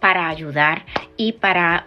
para ayudar y para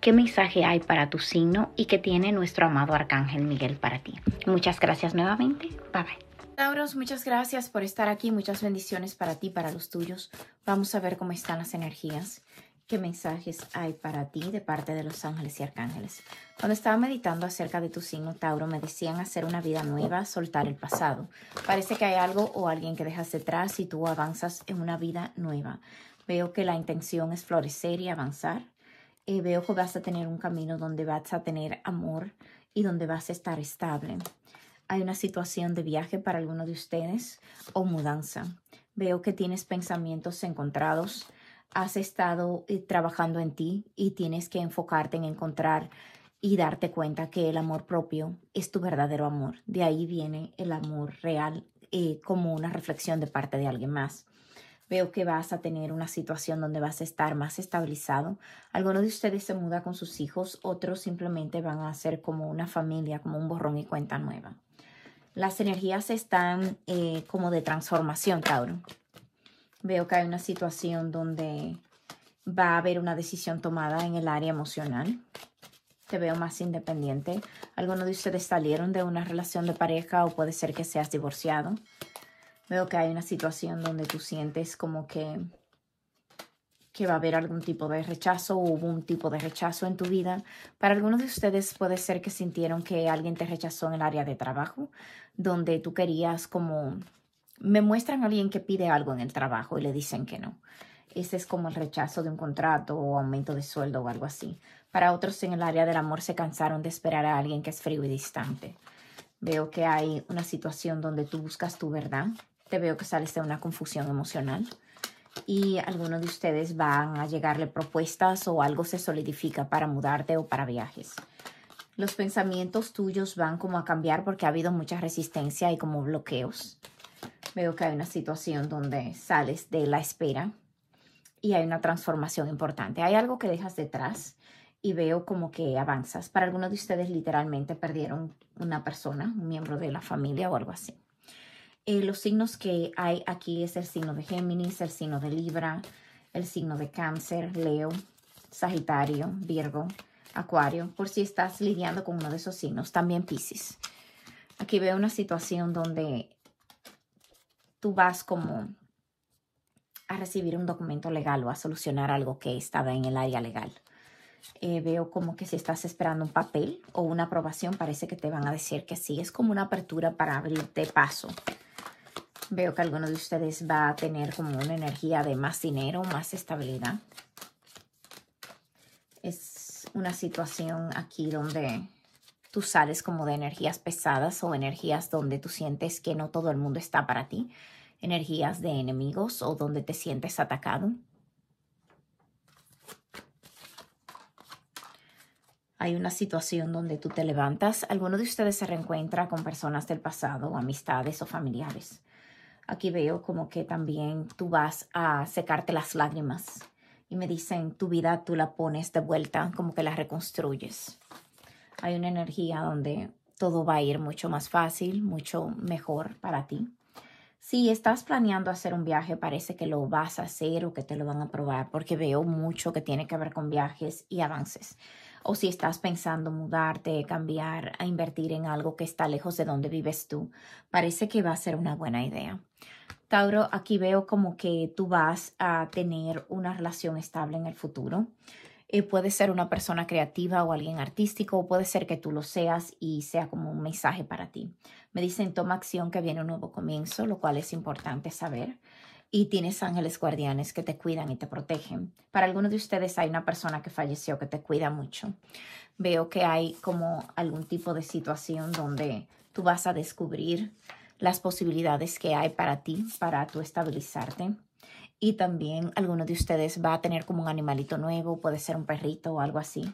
qué mensaje hay para tu signo y qué tiene nuestro amado Arcángel Miguel para ti. Muchas gracias nuevamente. Bye bye. Tauros, muchas gracias por estar aquí. Muchas bendiciones para ti, para los tuyos. Vamos a ver cómo están las energías. ¿Qué mensajes hay para ti de parte de los ángeles y arcángeles? Cuando estaba meditando acerca de tu signo Tauro, me decían hacer una vida nueva, soltar el pasado. Parece que hay algo o alguien que dejas detrás y tú avanzas en una vida nueva. Veo que la intención es florecer y avanzar. Eh, veo que vas a tener un camino donde vas a tener amor y donde vas a estar estable. Hay una situación de viaje para alguno de ustedes o mudanza. Veo que tienes pensamientos encontrados. Has estado eh, trabajando en ti y tienes que enfocarte en encontrar y darte cuenta que el amor propio es tu verdadero amor. De ahí viene el amor real eh, como una reflexión de parte de alguien más. Veo que vas a tener una situación donde vas a estar más estabilizado. Algunos de ustedes se muda con sus hijos, otros simplemente van a ser como una familia, como un borrón y cuenta nueva. Las energías están eh, como de transformación, Tauro. Veo que hay una situación donde va a haber una decisión tomada en el área emocional. Te veo más independiente. Algunos de ustedes salieron de una relación de pareja o puede ser que seas divorciado. Veo que hay una situación donde tú sientes como que, que va a haber algún tipo de rechazo o hubo un tipo de rechazo en tu vida. Para algunos de ustedes puede ser que sintieron que alguien te rechazó en el área de trabajo, donde tú querías como... Me muestran a alguien que pide algo en el trabajo y le dicen que no. Ese es como el rechazo de un contrato o aumento de sueldo o algo así. Para otros en el área del amor se cansaron de esperar a alguien que es frío y distante. Veo que hay una situación donde tú buscas tu verdad te veo que sales de una confusión emocional y algunos de ustedes van a llegarle propuestas o algo se solidifica para mudarte o para viajes. Los pensamientos tuyos van como a cambiar porque ha habido mucha resistencia y como bloqueos. Veo que hay una situación donde sales de la espera y hay una transformación importante. Hay algo que dejas detrás y veo como que avanzas. Para algunos de ustedes literalmente perdieron una persona, un miembro de la familia o algo así. Eh, los signos que hay aquí es el signo de Géminis, el signo de Libra, el signo de Cáncer, Leo, Sagitario, Virgo, Acuario, por si estás lidiando con uno de esos signos, también Pisces. Aquí veo una situación donde tú vas como a recibir un documento legal o a solucionar algo que estaba en el área legal. Eh, veo como que si estás esperando un papel o una aprobación, parece que te van a decir que sí. Es como una apertura para abrirte paso Veo que alguno de ustedes va a tener como una energía de más dinero, más estabilidad. Es una situación aquí donde tú sales como de energías pesadas o energías donde tú sientes que no todo el mundo está para ti. Energías de enemigos o donde te sientes atacado. hay una situación donde tú te levantas. Alguno de ustedes se reencuentra con personas del pasado, amistades o familiares. Aquí veo como que también tú vas a secarte las lágrimas. Y me dicen, tu vida tú la pones de vuelta, como que la reconstruyes. Hay una energía donde todo va a ir mucho más fácil, mucho mejor para ti. Si estás planeando hacer un viaje, parece que lo vas a hacer o que te lo van a probar, porque veo mucho que tiene que ver con viajes y avances o si estás pensando mudarte, cambiar, a invertir en algo que está lejos de donde vives tú, parece que va a ser una buena idea. Tauro, aquí veo como que tú vas a tener una relación estable en el futuro. Eh, puede ser una persona creativa o alguien artístico, o puede ser que tú lo seas y sea como un mensaje para ti. Me dicen, toma acción que viene un nuevo comienzo, lo cual es importante saber y tienes ángeles guardianes que te cuidan y te protegen. Para algunos de ustedes hay una persona que falleció que te cuida mucho. Veo que hay como algún tipo de situación donde tú vas a descubrir las posibilidades que hay para ti, para tu estabilizarte. Y también alguno de ustedes va a tener como un animalito nuevo, puede ser un perrito o algo así.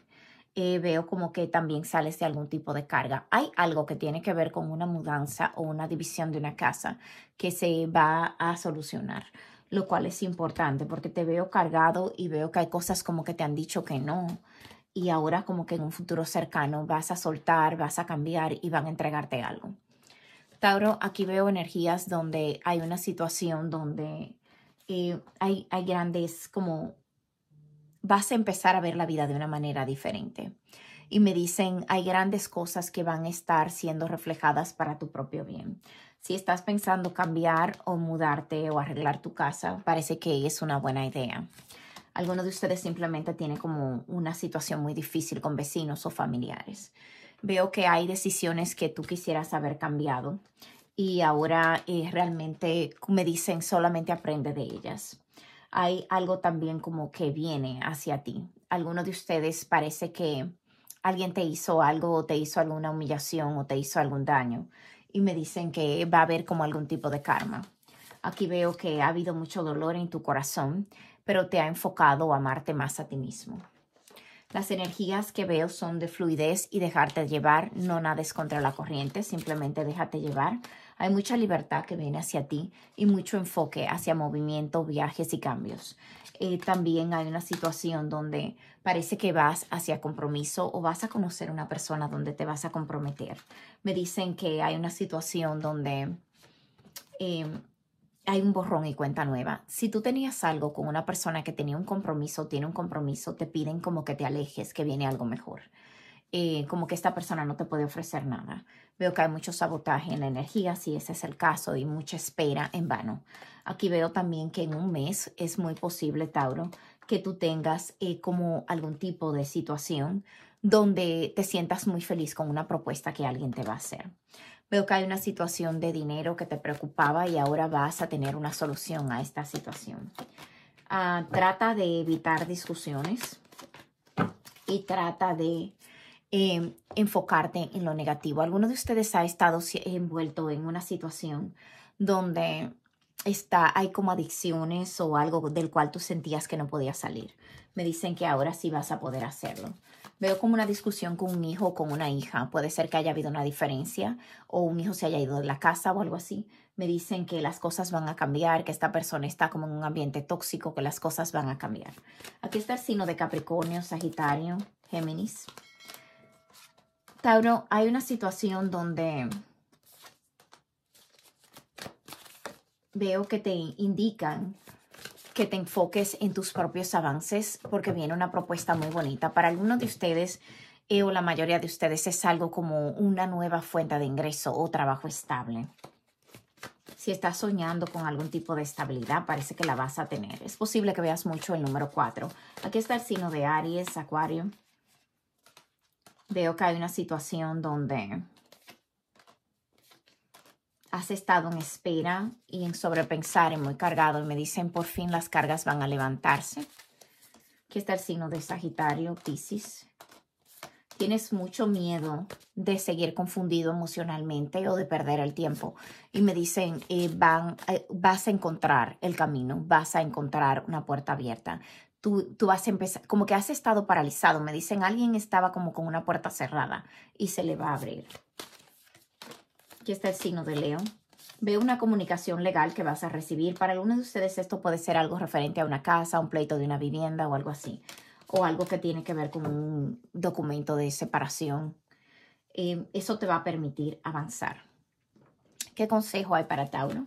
Eh, veo como que también sales de algún tipo de carga. Hay algo que tiene que ver con una mudanza o una división de una casa que se va a solucionar, lo cual es importante porque te veo cargado y veo que hay cosas como que te han dicho que no. Y ahora como que en un futuro cercano vas a soltar, vas a cambiar y van a entregarte algo. Tauro, aquí veo energías donde hay una situación donde eh, hay, hay grandes como vas a empezar a ver la vida de una manera diferente. Y me dicen, hay grandes cosas que van a estar siendo reflejadas para tu propio bien. Si estás pensando cambiar o mudarte o arreglar tu casa, parece que es una buena idea. Algunos de ustedes simplemente tiene como una situación muy difícil con vecinos o familiares. Veo que hay decisiones que tú quisieras haber cambiado y ahora eh, realmente me dicen solamente aprende de ellas hay algo también como que viene hacia ti. Alguno de ustedes parece que alguien te hizo algo o te hizo alguna humillación o te hizo algún daño y me dicen que va a haber como algún tipo de karma. Aquí veo que ha habido mucho dolor en tu corazón, pero te ha enfocado a amarte más a ti mismo. Las energías que veo son de fluidez y dejarte llevar, no nades contra la corriente, simplemente déjate llevar. Hay mucha libertad que viene hacia ti y mucho enfoque hacia movimiento, viajes y cambios. Eh, también hay una situación donde parece que vas hacia compromiso o vas a conocer una persona donde te vas a comprometer. Me dicen que hay una situación donde em, hay un borrón y cuenta nueva. Si tú tenías algo con una persona que tenía un compromiso, tiene un compromiso, te piden como que te alejes, que viene algo mejor. Eh, como que esta persona no te puede ofrecer nada. Veo que hay mucho sabotaje en la energía, si ese es el caso, y mucha espera en vano. Aquí veo también que en un mes es muy posible, Tauro, que tú tengas eh, como algún tipo de situación donde te sientas muy feliz con una propuesta que alguien te va a hacer. Veo que hay una situación de dinero que te preocupaba y ahora vas a tener una solución a esta situación. Ah, trata de evitar discusiones y trata de em, enfocarte en lo negativo. Alguno de ustedes ha estado envuelto en una situación donde está, hay como adicciones o algo del cual tú sentías que no podías salir. Me dicen que ahora sí vas a poder hacerlo. Veo como una discusión con un hijo o con una hija. Puede ser que haya habido una diferencia o un hijo se haya ido de la casa o algo así. Me dicen que las cosas van a cambiar, que esta persona está como en un ambiente tóxico, que las cosas van a cambiar. Aquí está el signo de Capricornio, Sagitario, Géminis. Tauro, hay una situación donde veo que te indican que te enfoques en tus propios avances porque viene una propuesta muy bonita. Para algunos de ustedes eh, o la mayoría de ustedes es algo como una nueva fuente de ingreso o trabajo estable. Si estás soñando con algún tipo de estabilidad, parece que la vas a tener. Es posible que veas mucho el número 4. Aquí está el signo de Aries, Acuario. Veo que hay una situación donde has estado en espera y en sobrepensar y muy cargado y me dicen por fin las cargas van a levantarse. Aquí está el signo de Sagitario, Pisces. Tienes mucho miedo de seguir confundido emocionalmente o de perder el tiempo. Y me dicen, eh, van, eh, vas a encontrar el camino, vas a encontrar una puerta abierta. Tú, tú, vas a empezar, como que has estado paralizado. Me dicen, alguien estaba como con una puerta cerrada y se le va a abrir. Aquí está el signo de Leo. Ve una comunicación legal que vas a recibir. Para algunos de ustedes esto puede ser algo referente a una casa, un pleito de una vivienda o algo así. O algo que tiene que ver con un documento de separación. Eh, eso te va a permitir avanzar. ¿Qué consejo hay para Tauro?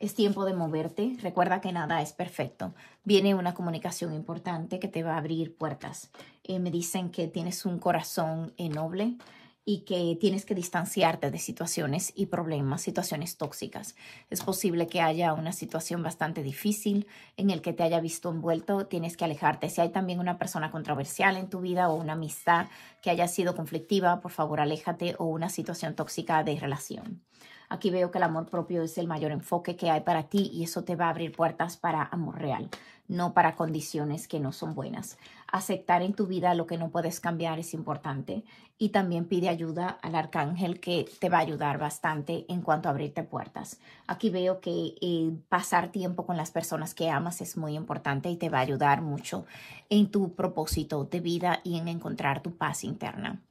Es tiempo de moverte. Recuerda que nada es perfecto. Viene una comunicación importante que te va a abrir puertas. Eh, me dicen que tienes un corazón eh, noble y que tienes que distanciarte de situaciones y problemas, situaciones tóxicas. Es posible que haya una situación bastante difícil en el que te haya visto envuelto, tienes que alejarte. Si hay también una persona controversial en tu vida o una amistad que haya sido conflictiva, por favor, aléjate o una situación tóxica de relación. Aquí veo que el amor propio es el mayor enfoque que hay para ti y eso te va a abrir puertas para amor real no para condiciones que no son buenas. Aceptar en tu vida lo que no puedes cambiar es importante y también pide ayuda al arcángel que te va a ayudar bastante en cuanto a abrirte puertas. Aquí veo que eh, pasar tiempo con las personas que amas es muy importante y te va a ayudar mucho en tu propósito de vida y en encontrar tu paz interna.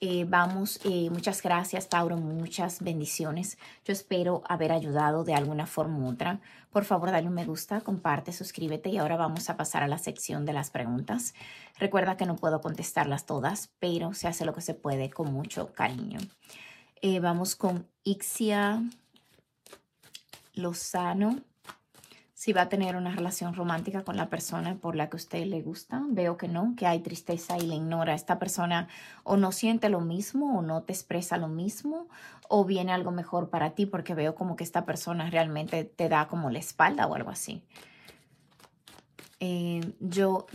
Eh, vamos, eh, muchas gracias, Tauro, muchas bendiciones. Yo espero haber ayudado de alguna forma u otra. Por favor, dale un me gusta, comparte, suscríbete y ahora vamos a pasar a la sección de las preguntas. Recuerda que no puedo contestarlas todas, pero se hace lo que se puede con mucho cariño. Eh, vamos con Ixia Lozano si va a tener una relación romántica con la persona por la que usted le gusta. Veo que no, que hay tristeza y le ignora. Esta persona o no siente lo mismo o no te expresa lo mismo o viene algo mejor para ti porque veo como que esta persona realmente te da como la espalda o algo así. Eh,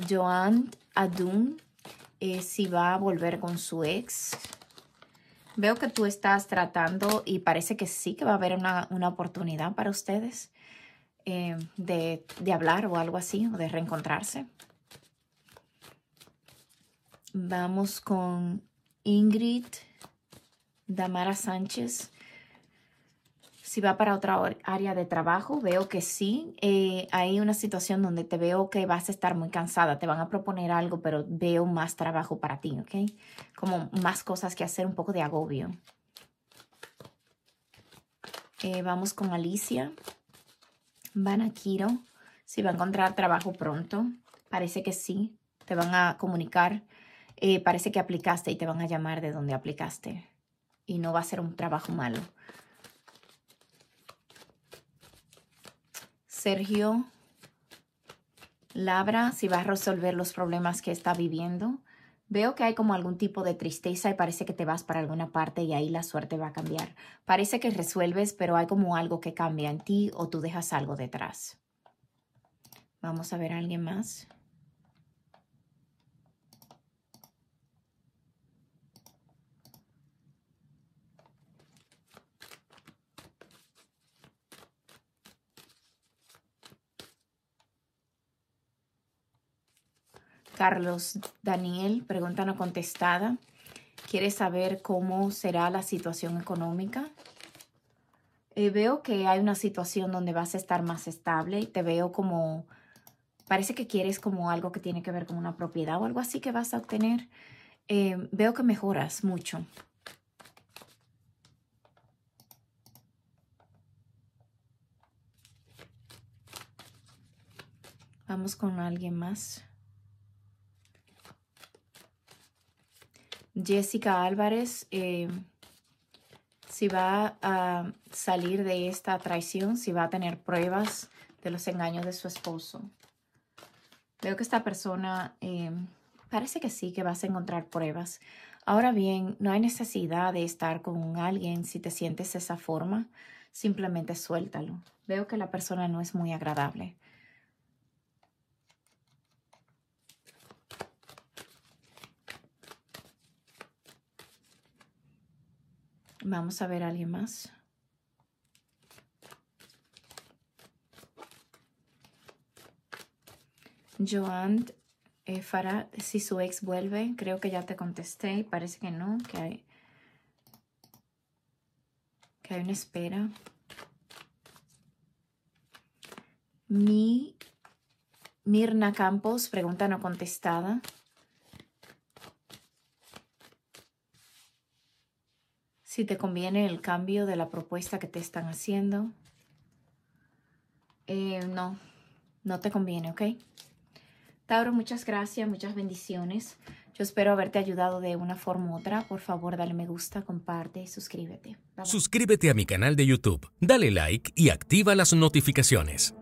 Joan Adun, eh, si va a volver con su ex. Veo que tú estás tratando y parece que sí que va a haber una, una oportunidad para ustedes eh, de, hablar o algo así, o de reencontrarse. Vamos con Ingrid Damara Sánchez. Si va para otra área de trabajo, veo que sí. Eh, hay una situación donde te veo que vas a estar muy cansada. Te van a proponer algo, pero veo más trabajo para ti, ¿ok? Como más cosas que hacer, un poco de agobio. Eh, vamos con Alicia. Van a Quiro. Si va a encontrar trabajo pronto. Parece que sí. Te van a comunicar. Eh, parece que aplicaste y te van a llamar de donde aplicaste. Y no va a ser un trabajo malo. Sergio Labra, si va a resolver los problemas que está viviendo. Veo que hay como algún tipo de tristeza y parece que te vas para alguna parte y ahí la suerte va a cambiar. Parece que resuelves, pero hay como algo que cambia en ti o tú dejas algo detrás. Vamos a ver a alguien más. Carlos Daniel, pregunta no contestada. ¿Quieres saber cómo será la situación económica. Eh, veo que hay una situación donde vas a estar más estable y te veo como, parece que quieres como algo que tiene que ver con una propiedad o algo así que vas a obtener. Eh, veo que mejoras mucho. Vamos con alguien más. Jessica Álvarez eh, si va a salir de esta traición, si va a tener pruebas de los engaños de su esposo. Veo que esta persona eh, parece que sí, que vas a encontrar pruebas. Ahora bien, no hay necesidad de estar con alguien si te sientes esa forma. Simplemente suéltalo. Veo que la persona no es muy agradable. Vamos a ver a alguien más. Joan eh, Farah, si su ex vuelve, creo que ya te contesté parece que no, que hay, que hay una espera. Mi Mirna Campos, pregunta no contestada. si te conviene el cambio de la propuesta que te están haciendo. Eh, no, no te conviene, ¿ok? Tauro, muchas gracias, muchas bendiciones. Yo espero haberte ayudado de una forma u otra. Por favor, dale me gusta, comparte y suscríbete. Suscríbete a mi canal de YouTube, dale like y activa las notificaciones.